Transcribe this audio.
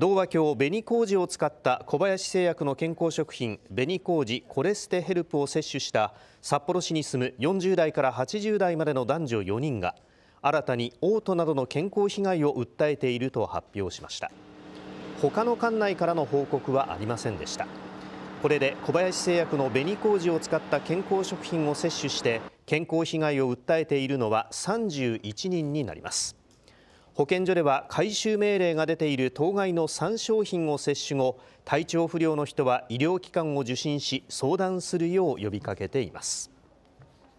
同和郷紅麹を使った小林製薬の健康食品紅麹コレステヘルプを摂取した札幌市に住む40代から80代までの男女4人が新たに嘔吐などの健康被害を訴えていると発表しました他の管内からの報告はありませんでしたこれで小林製薬の紅麹を使った健康食品を摂取して健康被害を訴えているのは31人になります保健所では回収命令が出ている当該の3商品を接種後体調不良の人は医療機関を受診し相談するよう呼びかけています。